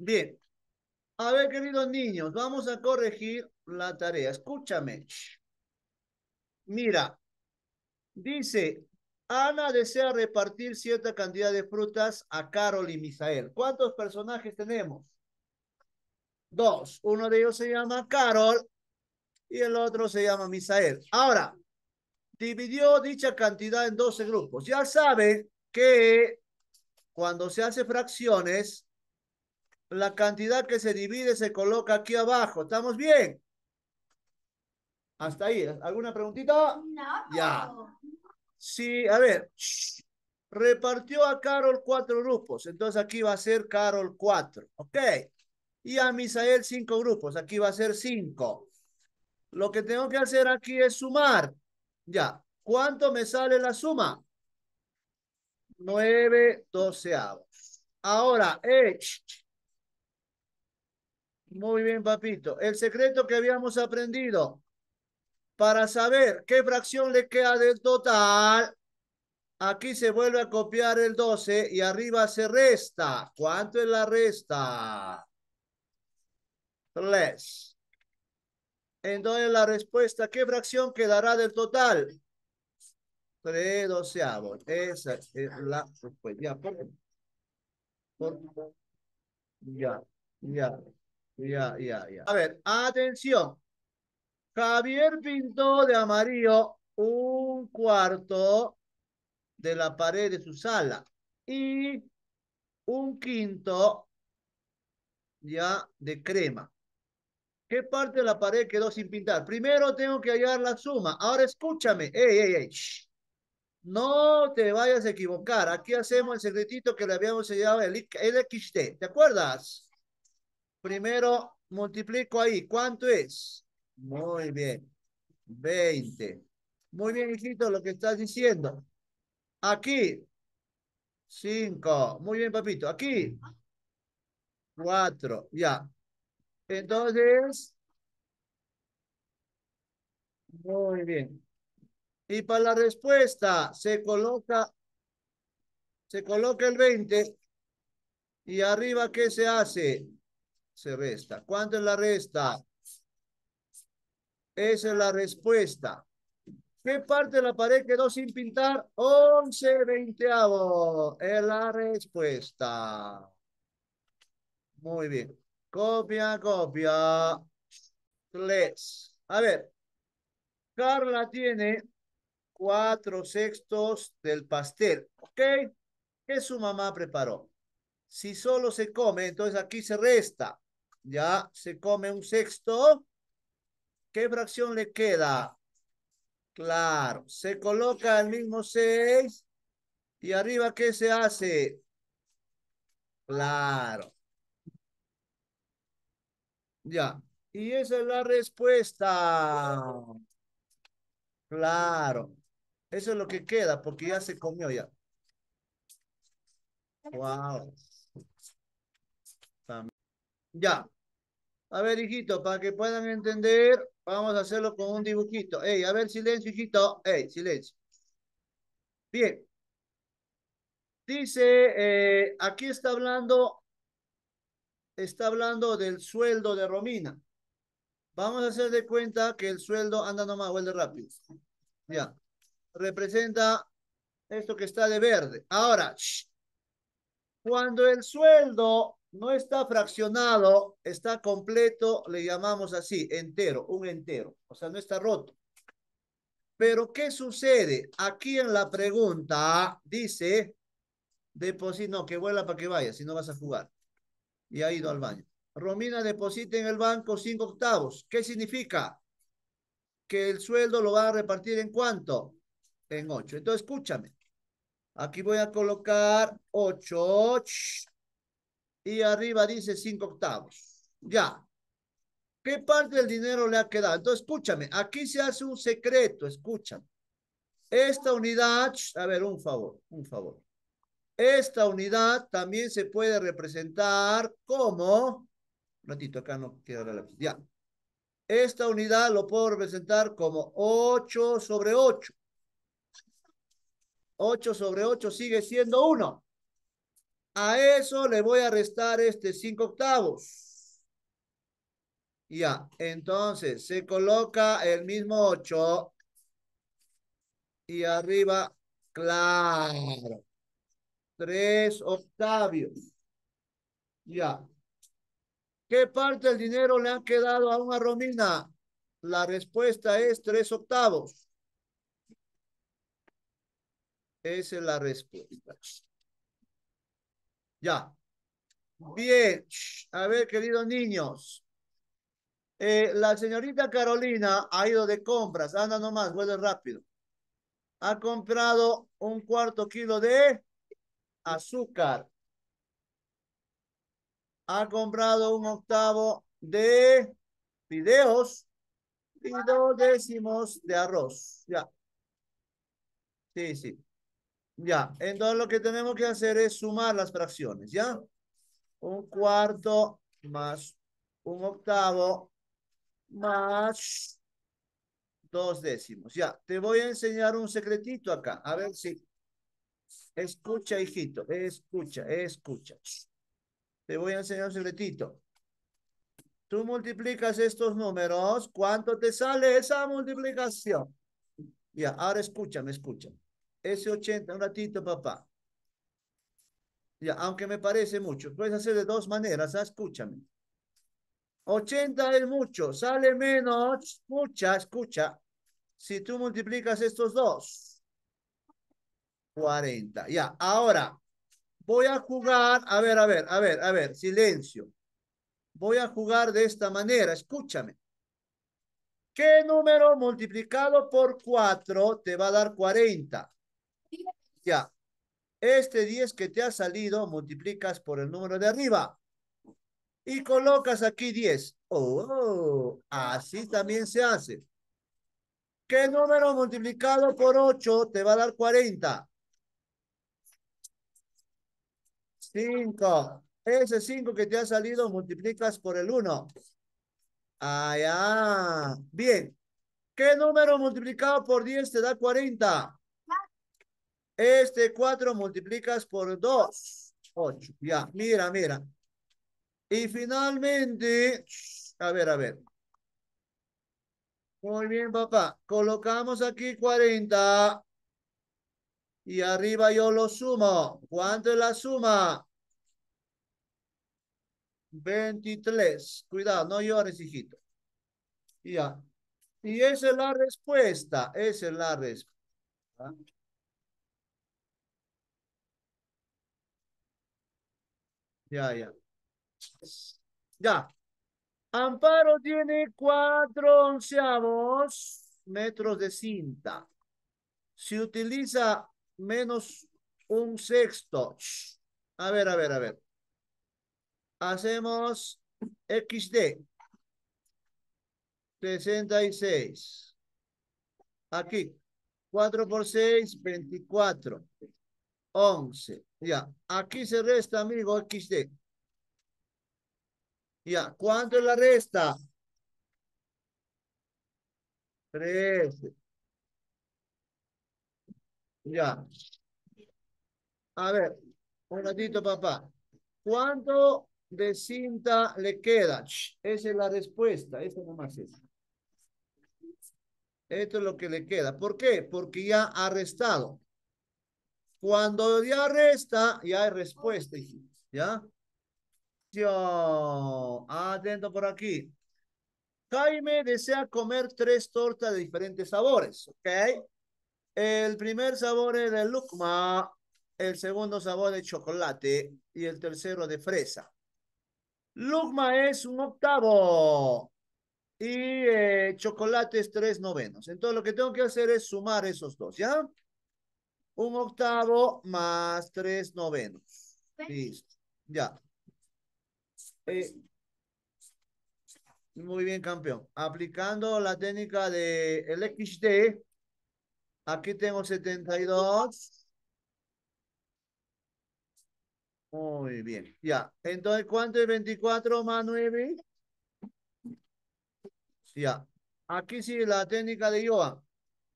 Bien. A ver, queridos niños, vamos a corregir la tarea. Escúchame. Mira, dice, Ana desea repartir cierta cantidad de frutas a Carol y Misael. ¿Cuántos personajes tenemos? Dos. Uno de ellos se llama Carol y el otro se llama Misael. Ahora, dividió dicha cantidad en 12 grupos. Ya saben que cuando se hace fracciones, la cantidad que se divide se coloca aquí abajo. ¿Estamos bien? Hasta ahí. ¿Alguna preguntita? No. Ya. Sí, a ver. Repartió a Carol cuatro grupos. Entonces aquí va a ser Carol cuatro. Ok. Y a Misael cinco grupos. Aquí va a ser cinco. Lo que tengo que hacer aquí es sumar. Ya. ¿Cuánto me sale la suma? Nueve doceavos. Ahora, eh, muy bien, papito. El secreto que habíamos aprendido para saber qué fracción le queda del total. Aquí se vuelve a copiar el 12 y arriba se resta. ¿Cuánto es la resta? 3. Entonces la respuesta, ¿qué fracción quedará del total? 3 doceavos. Esa es eh, la respuesta. Ya, ya, ya. Ya, ya, ya. A ver, atención. Javier pintó de amarillo un cuarto de la pared de su sala y un quinto ya de crema. ¿Qué parte de la pared quedó sin pintar? Primero tengo que hallar la suma. Ahora escúchame. Ey, ey, No te vayas a equivocar. Aquí hacemos el secretito que le habíamos sellado el XT. ¿Te acuerdas? Primero multiplico ahí. ¿Cuánto es? Muy bien. 20. Muy bien, hijito, lo que estás diciendo. Aquí. 5. Muy bien, papito. Aquí. Cuatro. Ya. Entonces. Muy bien. Y para la respuesta se coloca. Se coloca el 20. Y arriba, ¿qué se hace? se resta. ¿Cuánto es la resta? Esa es la respuesta. ¿Qué parte de la pared quedó sin pintar? 11 veinteavos. Es la respuesta. Muy bien. Copia, copia. Tres. A ver. Carla tiene cuatro sextos del pastel. ¿Ok? ¿Qué su mamá preparó? Si solo se come, entonces aquí se resta ya se come un sexto, ¿qué fracción le queda? Claro, se coloca el mismo seis. y arriba ¿qué se hace? Claro. Ya, y esa es la respuesta. Claro, eso es lo que queda porque ya se comió ya. Wow. Ya, a ver, hijito, para que puedan entender, vamos a hacerlo con un dibujito. Ey, a ver, silencio, hijito. Ey, silencio. Bien. Dice, eh, aquí está hablando, está hablando del sueldo de Romina. Vamos a hacer de cuenta que el sueldo, anda nomás, vuelve rápido. Ya. Representa esto que está de verde. Ahora, cuando el sueldo no está fraccionado, está completo, le llamamos así, entero, un entero. O sea, no está roto. Pero, ¿qué sucede? Aquí en la pregunta dice, deposito no, que vuela para que vaya, si no vas a jugar. Y ha ido al baño. Romina deposita en el banco cinco octavos. ¿Qué significa? Que el sueldo lo va a repartir en cuánto? En ocho. Entonces, escúchame. Aquí voy a colocar ocho. ocho y arriba dice cinco octavos. Ya. ¿Qué parte del dinero le ha quedado? Entonces, escúchame, aquí se hace un secreto, escúchame. Esta unidad, a ver, un favor, un favor. Esta unidad también se puede representar como, un ratito, acá no quiero la ya. Esta unidad lo puedo representar como 8 sobre 8. 8 sobre 8 sigue siendo 1. A eso le voy a restar este cinco octavos. Ya, entonces se coloca el mismo ocho. y arriba, claro, Tres octavos. Ya. ¿Qué parte del dinero le han quedado a una Romina? La respuesta es tres octavos. Esa es la respuesta. Ya. Bien. A ver, queridos niños. Eh, la señorita Carolina ha ido de compras. Anda nomás, vuelve rápido. Ha comprado un cuarto kilo de azúcar. Ha comprado un octavo de fideos y dos décimos de arroz. Ya. Sí, sí. Ya, entonces lo que tenemos que hacer es sumar las fracciones, ¿ya? Un cuarto más un octavo más dos décimos. Ya, te voy a enseñar un secretito acá. A ver si... Escucha, hijito, escucha, escucha. Te voy a enseñar un secretito. Tú multiplicas estos números, ¿cuánto te sale esa multiplicación? Ya, ahora escúchame, escúchame ese 80, un ratito, papá. Ya, aunque me parece mucho, puedes hacer de dos maneras, ¿ah? escúchame. 80 es mucho, sale menos, Escucha, escucha. Si tú multiplicas estos dos, 40. Ya, ahora voy a jugar, a ver, a ver, a ver, a ver, silencio. Voy a jugar de esta manera, escúchame. ¿Qué número multiplicado por 4 te va a dar 40? Ya. Este 10 que te ha salido, multiplicas por el número de arriba. Y colocas aquí 10. Oh, así también se hace. ¿Qué número multiplicado por 8 te va a dar 40? 5. Ese 5 que te ha salido multiplicas por el 1. Ah, ya. Bien. ¿Qué número multiplicado por 10 te da 40? Este 4 multiplicas por 2. 8. Ya, mira, mira. Y finalmente, a ver, a ver. Muy bien, papá. Colocamos aquí 40. Y arriba yo lo sumo. ¿Cuánto es la suma? 23. Cuidado, no llores, hijito. Ya. Y esa es la respuesta. Esa es la respuesta. Ya, ya. Ya. Amparo tiene cuatro onceavos metros de cinta. Si utiliza menos un sexto. A ver, a ver, a ver. Hacemos XD. seis Aquí. Cuatro por seis Veinticuatro Once ya, aquí se resta, amigo, aquí este. Ya, ¿cuánto es la resta? tres Ya. A ver, un ratito, papá. ¿Cuánto de cinta le queda? Esa es la respuesta, eso nomás es. Esto es lo que le queda. ¿Por qué? Porque ya ha restado. Cuando ya resta, ya hay respuesta, ¿ya? Yo, atento por aquí. Jaime desea comer tres tortas de diferentes sabores, ¿ok? El primer sabor es de lucma, el segundo sabor de chocolate y el tercero de fresa. Lucma es un octavo y eh, chocolate es tres novenos. Entonces lo que tengo que hacer es sumar esos dos, ¿ya? un octavo más tres novenos. Listo. Ya. Eh, muy bien, campeón. Aplicando la técnica de el aquí tengo 72. Muy bien, ya. Entonces, ¿cuánto es 24 más 9? Ya. Aquí sí, la técnica de Yoa.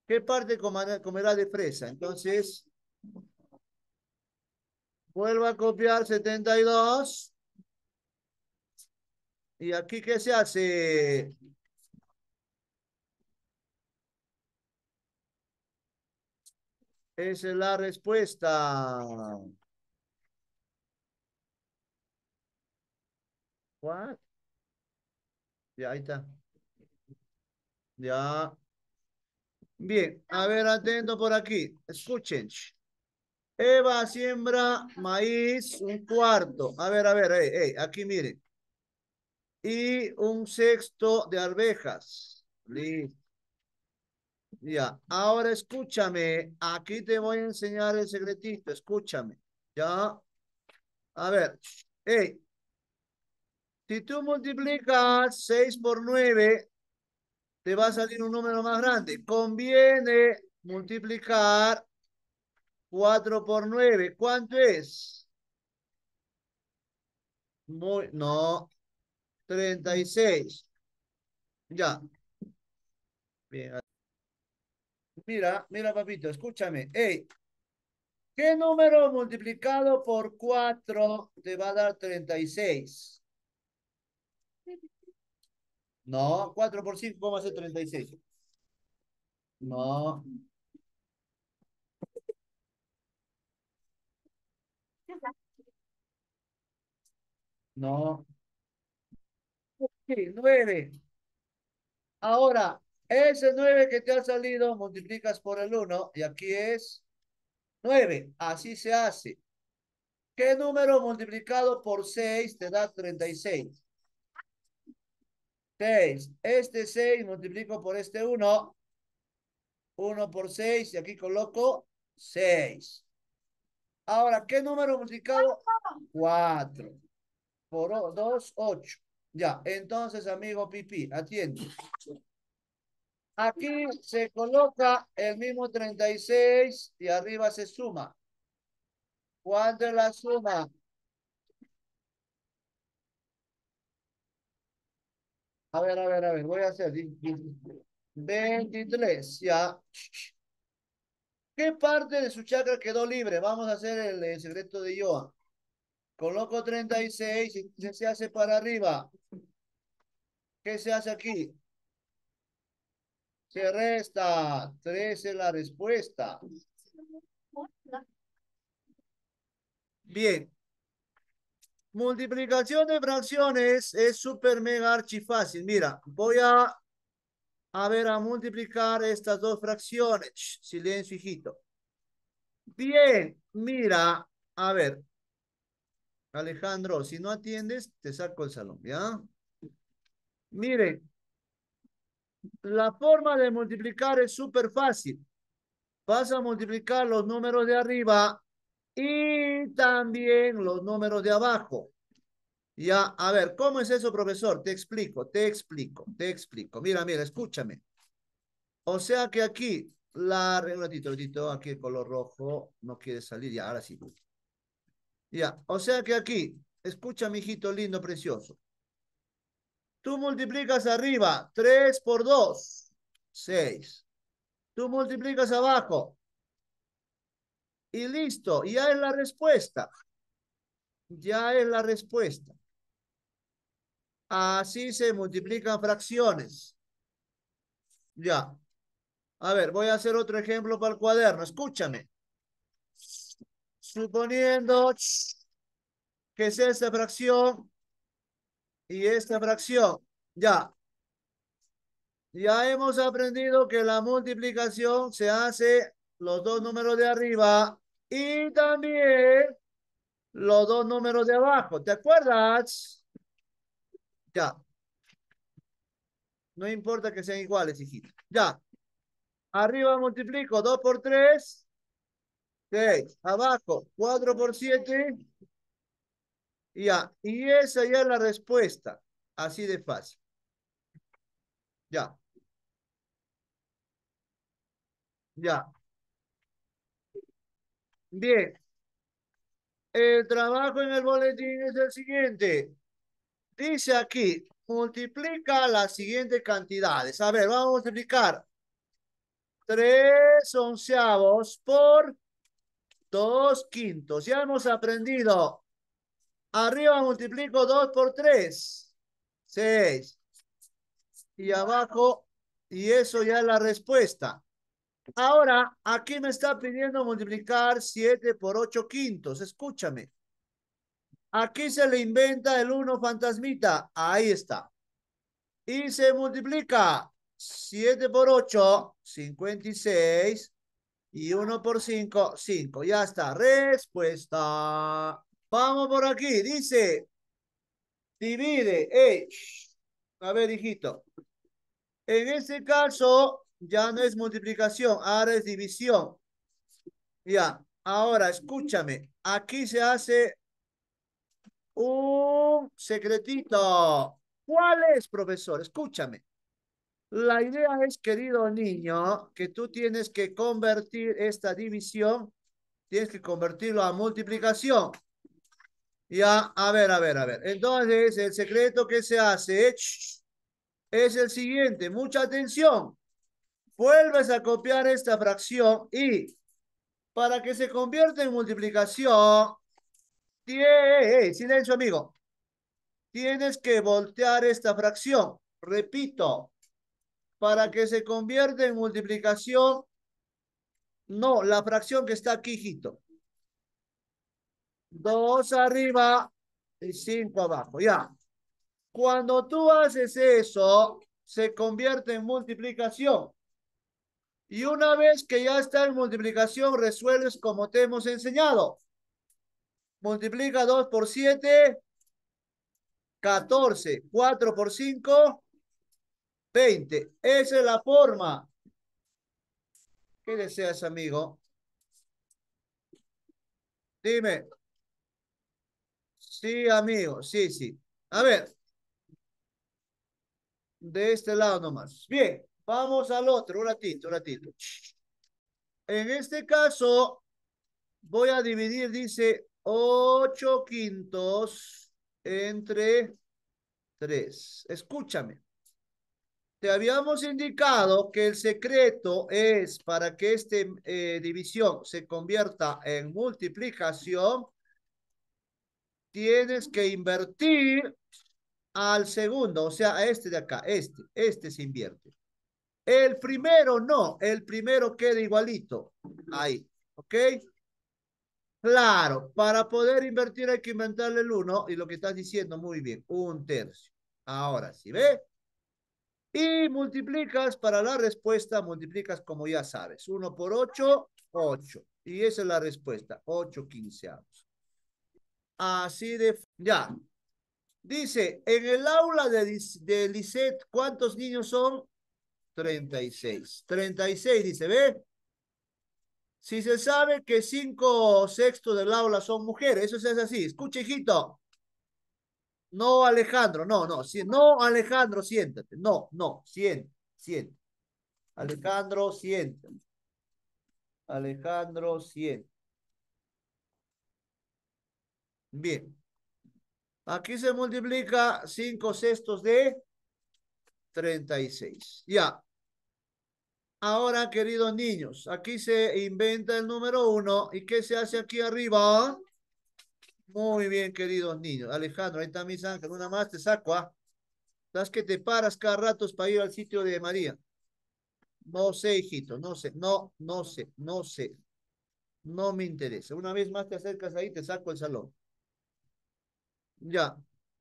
¿Qué parte comerá de fresa? Entonces, vuelvo a copiar Setenta ¿Y dos. ¿Y aquí qué se hace? Esa es la respuesta. What? Ya, ahí está. Ya. Bien, a ver, atento por aquí. Escuchen. Eva siembra maíz un cuarto. A ver, a ver, eh, aquí miren. Y un sexto de arvejas. Listo. Ya, ahora escúchame. Aquí te voy a enseñar el secretito. Escúchame. Ya. A ver. Hey. Si tú multiplicas 6 por 9, te va a salir un número más grande. Conviene multiplicar 4 por 9. ¿Cuánto es? Muy, no, 36. Ya. Bien. Mira, mira, papito, escúchame. Hey, ¿qué número multiplicado por 4 te va a dar 36? No, 4 por 5, ¿cómo hace 36? No. No. Okay, 9. Ahora, ese 9 que te ha salido, multiplicas por el 1 y aquí es 9. Así se hace. ¿Qué número multiplicado por 6 te da 36? Este 6 multiplico por este 1. 1 por 6 y aquí coloco 6. Ahora, ¿qué número multiplicado? 4. Por 2, 8. Ya, entonces, amigo Pipi, atiende. Aquí se coloca el mismo 36 y arriba se suma. ¿Cuánto es la suma? A ver, a ver, a ver, voy a hacer 23, ya. ¿Qué parte de su chakra quedó libre? Vamos a hacer el, secreto de Yoa. Coloco 36 y se hace para arriba? ¿Qué se hace aquí? Se resta. 13 la respuesta. Bien, Multiplicación de fracciones es súper mega archi fácil. Mira, voy a, ver a multiplicar estas dos fracciones. silencio, hijito. Bien, mira, a ver. Alejandro, si no atiendes, te saco el salón, ¿ya? Miren, la forma de multiplicar es súper fácil. Vas a multiplicar los números de arriba y también los números de abajo. Ya, a ver, ¿cómo es eso, profesor? Te explico, te explico, te explico. Mira, mira, escúchame. O sea que aquí, la, regla ratito, aquí el color rojo no quiere salir, ya, ahora sí. Ya, o sea que aquí, escucha, hijito lindo, precioso. Tú multiplicas arriba 3 por 2, 6. Tú multiplicas abajo y listo, ya es la respuesta. Ya es la respuesta. Así se multiplican fracciones. Ya. A ver, voy a hacer otro ejemplo para el cuaderno. Escúchame. Suponiendo que es esta fracción y esta fracción. Ya. Ya hemos aprendido que la multiplicación se hace los dos números de arriba y también los dos números de abajo. ¿Te acuerdas? Ya. No importa que sean iguales, hijito. Ya. Arriba multiplico 2 por 3. Seis. Abajo 4 por 7. Ya. Y esa ya es la respuesta. Así de fácil. Ya. Ya. Bien. El trabajo en el boletín es el siguiente. Dice aquí, multiplica las siguientes cantidades. A ver, vamos a multiplicar. tres onceavos por dos quintos. Ya hemos aprendido. Arriba multiplico dos por tres, seis, Y abajo, y eso ya es la respuesta. Ahora, aquí me está pidiendo multiplicar 7 por 8 quintos. Escúchame. Aquí se le inventa el 1 fantasmita. Ahí está. Y se multiplica 7 por 8, 56. Y 1 por 5, 5. Ya está. Respuesta. Vamos por aquí. Dice, divide. Eh, A ver, hijito. En este caso, ya no es multiplicación, ahora es división. Ya, ahora escúchame. Aquí se hace un secretito. ¿Cuál es, profesor? Escúchame. La idea es, querido niño, que tú tienes que convertir esta división, tienes que convertirlo a multiplicación. Ya, a ver, a ver, a ver. Entonces, el secreto que se hace es el siguiente. Mucha atención. Vuelves a copiar esta fracción y para que se convierta en multiplicación, silencio amigo, tienes que voltear esta fracción. Repito, para que se convierta en multiplicación, no, la fracción que está aquí, Dos arriba y cinco abajo, ya. Cuando tú haces eso, se convierte en multiplicación. Y una vez que ya está en multiplicación, resuelves como te hemos enseñado. Multiplica 2 por 7, 14. 4 por 5, 20. Esa es la forma. ¿Qué deseas, amigo? Dime. Sí, amigo. Sí, sí. A ver. De este lado nomás. Bien. Vamos al otro, un ratito, un ratito. En este caso, voy a dividir, dice, ocho quintos entre tres. Escúchame. Te habíamos indicado que el secreto es para que esta eh, división se convierta en multiplicación, tienes que invertir al segundo, o sea, a este de acá, este, este se invierte. El primero no, el primero queda igualito. Ahí, ¿ok? Claro, para poder invertir hay que inventarle el 1 y lo que estás diciendo muy bien, un tercio. Ahora sí, ¿ve? Y multiplicas para la respuesta, multiplicas como ya sabes, 1 por 8, 8. Y esa es la respuesta, 8 quinceavos. Así de... Ya. Dice, en el aula de, de ¿cuántos niños son? 36. 36 dice, ¿ve? Si se sabe que cinco sextos del aula son mujeres, eso es así. Escucha, hijito. No, Alejandro, no, no. Si, no, Alejandro, siéntate. No, no, siéntate, siéntate. Alejandro, siéntate. Alejandro, siéntate. Bien. Aquí se multiplica cinco sextos de 36. Ya. Ahora, queridos niños, aquí se inventa el número uno. ¿Y qué se hace aquí arriba? Muy bien, queridos niños. Alejandro, ahí está mis ángeles. Una más te saco, ¿ah? que te paras cada rato para ir al sitio de María. No sé, hijito, no sé, no, no sé, no sé. No me interesa. Una vez más te acercas ahí, te saco el salón. Ya.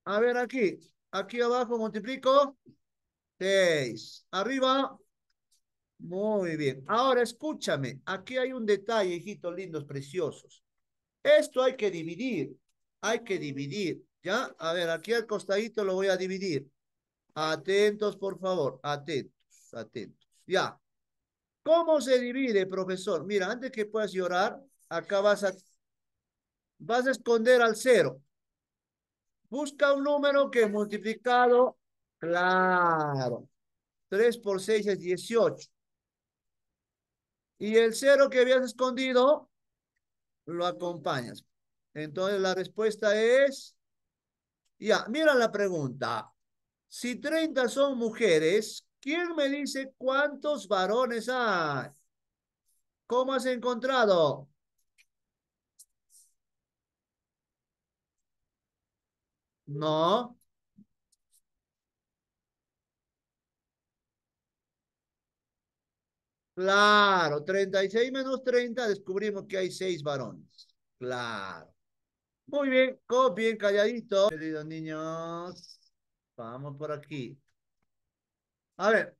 A ver aquí. Aquí abajo multiplico. Seis. Arriba. Muy bien. Ahora escúchame. Aquí hay un detalle, hijitos lindos, preciosos. Esto hay que dividir. Hay que dividir. ¿Ya? A ver, aquí al costadito lo voy a dividir. Atentos, por favor. Atentos, atentos. Ya. ¿Cómo se divide, profesor? Mira, antes que puedas llorar, acá vas a, vas a esconder al cero. Busca un número que multiplicado Claro. 3 por 6 es 18. Y el cero que habías escondido, lo acompañas. Entonces la respuesta es, ya, mira la pregunta. Si 30 son mujeres, ¿quién me dice cuántos varones hay? ¿Cómo has encontrado? No. Claro, 36 menos 30, descubrimos que hay 6 varones. Claro. Muy bien, copien calladito. Queridos niños, vamos por aquí. A ver,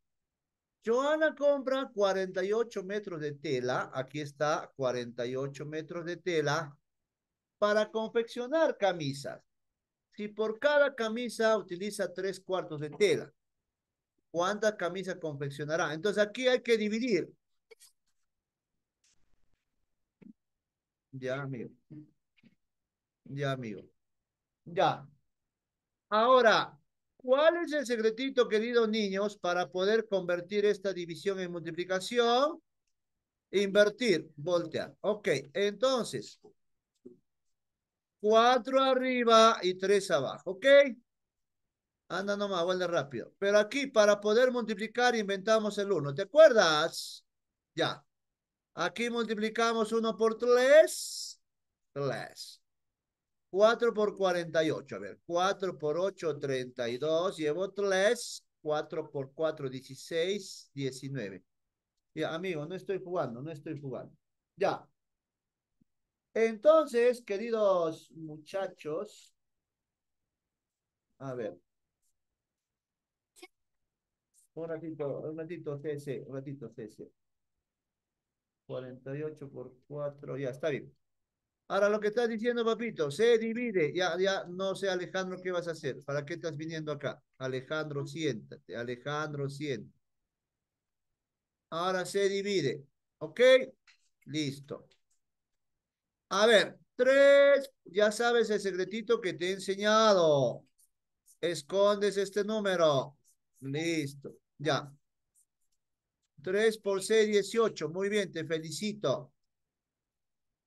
Joana compra 48 metros de tela. Aquí está, 48 metros de tela para confeccionar camisas. Si por cada camisa utiliza tres cuartos de tela, cuántas camisas confeccionará. Entonces aquí hay que dividir. Ya, amigo. Ya, amigo. Ya. Ahora, ¿cuál es el secretito, queridos niños, para poder convertir esta división en multiplicación? Invertir, voltear. Ok, entonces, cuatro arriba y tres abajo, ¿ok? Anda ah, nomás, vuelve rápido. Pero aquí, para poder multiplicar, inventamos el 1. ¿Te acuerdas? Ya. Aquí multiplicamos 1 por 3. 3. 4 por 48. A ver, 4 por 8, 32. Llevo 3. 4 por 4, 16, 19. Ya, amigo, no estoy jugando, no estoy jugando. Ya. Entonces, queridos muchachos, a ver, un ratito, un ratito, cese, un ratito, CC. 48 por 4, ya, está bien. Ahora lo que estás diciendo, papito, se divide. Ya, ya, no sé, Alejandro, ¿qué vas a hacer? ¿Para qué estás viniendo acá? Alejandro, siéntate. Alejandro, siéntate. Ahora se divide. ¿Ok? Listo. A ver, tres. Ya sabes el secretito que te he enseñado. Escondes este número. Listo. Ya. 3 por 6, 18. Muy bien, te felicito.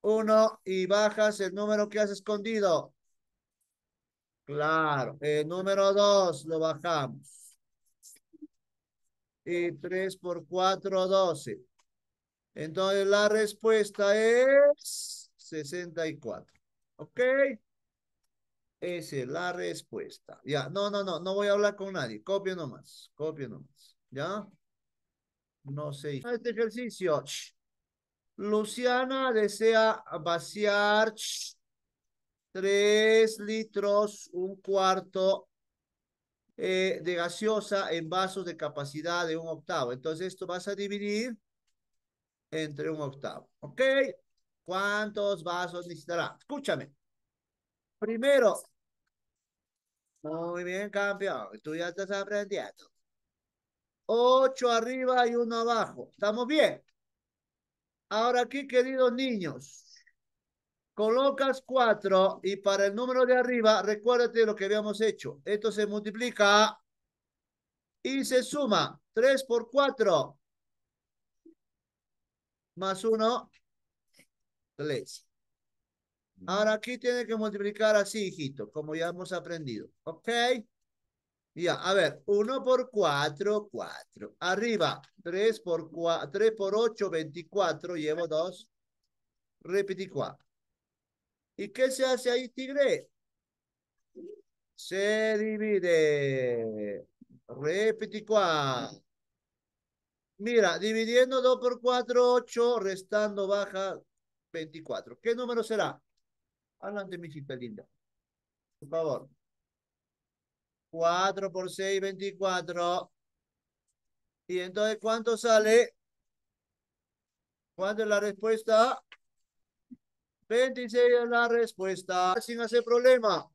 1 y bajas el número que has escondido. Claro, el número 2 lo bajamos. Y 3 por 4, 12. Entonces la respuesta es 64. ¿Ok? Esa es la respuesta. Ya, no, no, no, no voy a hablar con nadie. Copio nomás, copio nomás. ¿Ya? No sé. Ah, este ejercicio. Luciana desea vaciar tres litros, un cuarto eh, de gaseosa en vasos de capacidad de un octavo. Entonces esto vas a dividir entre un octavo. ¿Ok? ¿Cuántos vasos necesitará? Escúchame. Primero, muy bien, campeón. Tú ya estás aprendiendo. Ocho arriba y uno abajo. ¿Estamos bien? Ahora aquí, queridos niños, colocas cuatro y para el número de arriba, recuérdate lo que habíamos hecho. Esto se multiplica y se suma. Tres por cuatro. Más uno. Tres. Ahora aquí tiene que multiplicar así, hijito, como ya hemos aprendido. ¿Ok? Ya, a ver, 1 por 4, 4. Arriba, 3 por, 8, 24. Llevo 2. Repetí ¿Y qué se hace ahí, tigre? Se divide. Repetí Mira, dividiendo 2 por 4, 8, restando baja 24. ¿Qué número será? adelante mi chica linda. Por favor. 4 por 6, 24. ¿Y entonces cuánto sale? ¿Cuánto es la respuesta? 26 es la respuesta. Sin hacer problema.